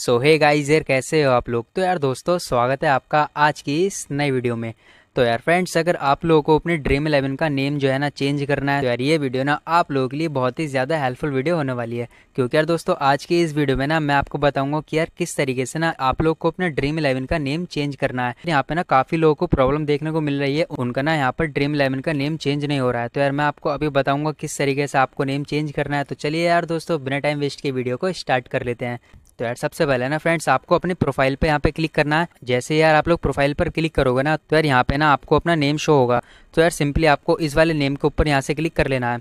सो hey guys यार कैसे हो आप लोग तो यार दोस्तों स्वागत है आपका आज की इस नए वीडियो में तो यार फ्रेंड्स अगर आप लोगों को अपने ड्रीम इलेवन का नेम जो है ना चेंज करना है तो यार ये वीडियो ना आप लोगों के लिए बहुत ही ज़्यादा हेल्पफुल वीडियो होने वाली है क्योंकि यार दोस्तों आज की इस वीडियो में ना मैं आपको बताऊंगा कि यार किस तरीके से ना आप लोग को अपने ड्रीम इलेवन का नेम चेंज करना है यहाँ पे ना काफ़ी लोगों को प्रॉब्लम देखने को मिल रही है उनका ना यहाँ पर ड्रीम इलेवन का नेम चेंज नहीं हो रहा है तो यार मैं आपको अभी बताऊंगा किस तरीके से आपको नेम चेंज करना है तो चलिए यार दोस्तों बिना टाइम वेस्ट के वीडियो को स्टार्ट कर लेते हैं तो यार सबसे पहले ना फ्रेंड्स आपको अपने प्रोफाइल पे यहाँ पे क्लिक करना है जैसे यार आप लोग प्रोफाइल पर क्लिक करोगे ना तो यार यहाँ पे ना आपको अपना नेम शो होगा तो यार सिंपली आपको इस वाले नेम के ऊपर यहाँ से क्लिक कर लेना है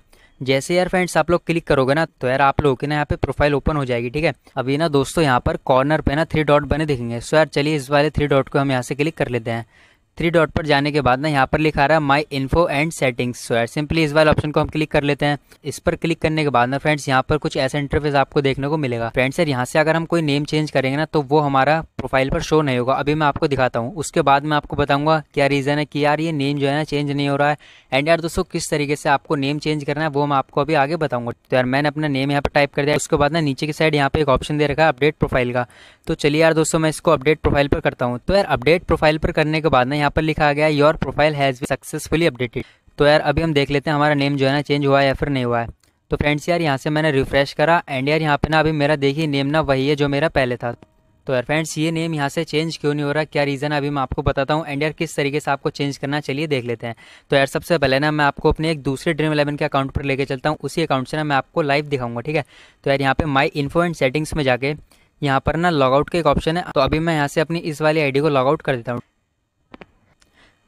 जैसे यार फ्रेंड्स आप लोग क्लिक करोगे ना तो यार आप लोगों की ना यहाँ पे प्रोफाइल ओपन हो जाएगी ठीक है अभी ना दोस्तों यहाँ पर कॉर्नर पे ना थ्री डॉट बने दिखेंगे सो यार चलिए इस वाले थ्री डॉट को हम यहाँ से क्लिक कर लेते हैं थ्री डॉट पर जाने के बाद ना यहाँ पर लिखा रहा है my info and settings so simply इस वाले ऑप्शन को हम क्लिक कर लेते हैं इस पर क्लिक करने के बाद ना फ्रेंड्स यहाँ पर कुछ ऐसा इंटरफेस आपको देखने को मिलेगा फ्रेंड्स सर यहाँ से अगर हम कोई नेम चेंज करेंगे ना तो वो हमारा प्रोफाइल पर शो नहीं होगा अभी मैं आपको दिखाता हूँ उसके बाद मैं आपको बताऊंगा क्या रीज़न है कि यार ये नेम जो है ना चेंज नहीं हो रहा है एंड यार दोस्तों किस तरीके से आपको नेम चेंज करना है वो मैं आपको अभी आगे बताऊंगा तो यार मैंने अपना नेम यहाँ पर टाइप कर दिया उसके बाद ना नीचे की साइड यहाँ पर एक ऑप्शन दे रखा है अपडेट प्रोफाइल का तो चलिए यार दोस्तों मैं इसको अपडेट प्रोफाइल पर करता हूँ तो यार अपडेट प्रोफाइल पर करने के बाद ना यहाँ पर लिखा गया your profile has successfully updated तो यार अभी हम देख लेते हैं हमारा नेम जो है ना चेंज हुआ है या फिर नहीं हुआ है तो फ्रेंड्स यार यहाँ से मैंने रिफ़्रेश करा एंड यार यहाँ पे ना अभी मेरा देखिए नेम ना वही है जो मेरा पहले था तो यार फ्रेंड्स ये नेम यहाँ से चेंज क्यों नहीं हो रहा क्या रीज़न है अभी मैं आपको बताता हूँ एंड यार किस तरीके से आपको चेंज करना चलिए देख लेते हैं तो यार सबसे पहले ना मैं आपको अपने एक दूसरे ड्रीम इलेवन के अकाउंट पर लेके चलता हूँ उसी अकाउंट से ना मैं आपको लाइव दिखाऊंगा ठीक है तो यार यहाँ पे माई इन्फो एंड सेटिंग्स में जाके यहाँ पर ना लॉगआउट का एक ऑप्शन है तो अभी मैं यहाँ से अपनी इस वाली आई को लॉगआउट कर देता हूँ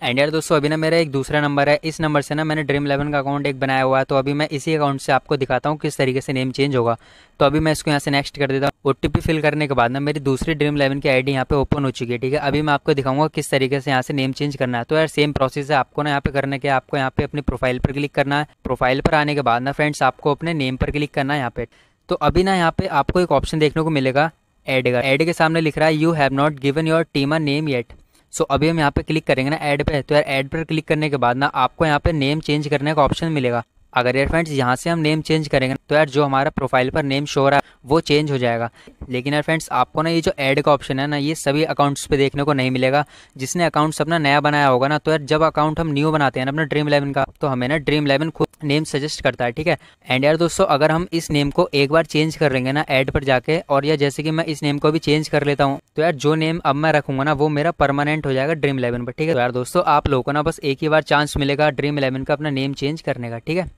एंड यार दोस्तों अभी ना मेरा एक दूसरा नंबर है इस नंबर से ना मैंने ड्रीम इलेवन का अकाउंट एक बनाया हुआ है तो अभी मैं इसी अकाउंट से आपको दिखाता हूँ किस तरीके से नेम चेंज होगा तो अभी मैं इसको यहाँ से नेक्स्ट कर देता हूँ ओ फिल करने के बाद ना मेरी दूसरी ड्रीम इलेवन की आईडी यहाँ पे ओपन हो चुकी है ठीक है अभी मैं आपको दिखाऊंगा किस तरीके से यहाँ से नेम चेंज करना है तो यार सेम प्रोसेस है आपको ना यहाँ पे करने के आपको यहाँ पे अपनी प्रोफाइल पर क्लिक करना है प्रोफाइल पर आने के बाद ना फ्रेंड्स आपको अपने नेम पर क्लिक करना है यहाँ पे तो अभी ना यहाँ पे आपको एक ऑप्शन देखने को मिलेगा एड का एड के सामने लिख रहा है you have not given your team a name yet so अभी हम यहाँ पे क्लिक करेंगे ना एड पे तो यार एड पर क्लिक करने के बाद ना आपको यहाँ पे नेम चेंज करने का ऑप्शन मिलेगा अगर यार फ्रेंड्स यहाँ से हम नेम चेंज करेंगे तो यार जो हमारा प्रोफाइल पर नेम शो रहा है वो चेंज हो जाएगा लेकिन यार फ्रेंड्स आपको ना ये जो ऐड का ऑप्शन है ना ये सभी अकाउंट्स पे देखने को नहीं मिलेगा जिसने अकाउंट्स अपना नया बनाया होगा ना तो यार जब अकाउंट हम न्यू बनाते हैं ना अपना ड्रीम इलेवन का तो हमें ना ड्रीम इलेवन खुद नेम सजेस्ट करता है ठीक है एंड यार दोस्तों अगर हम इस नेम को एक बार चेंज कर लेंगे ना एड पर जाके और या जैसे कि मैं इस नेम को भी चेंज कर लेता हूँ तो यार जो नेम अब मैं रखूंगा ना वो मेरा परमानेंट हो जाएगा ड्रीम इलेवन पर ठीक है तो यार दोस्तों आप लोगों को ना बस एक ही बार चांस मिलेगा ड्रीम इलेवन का अपना नेम चेंज करने का ठीक है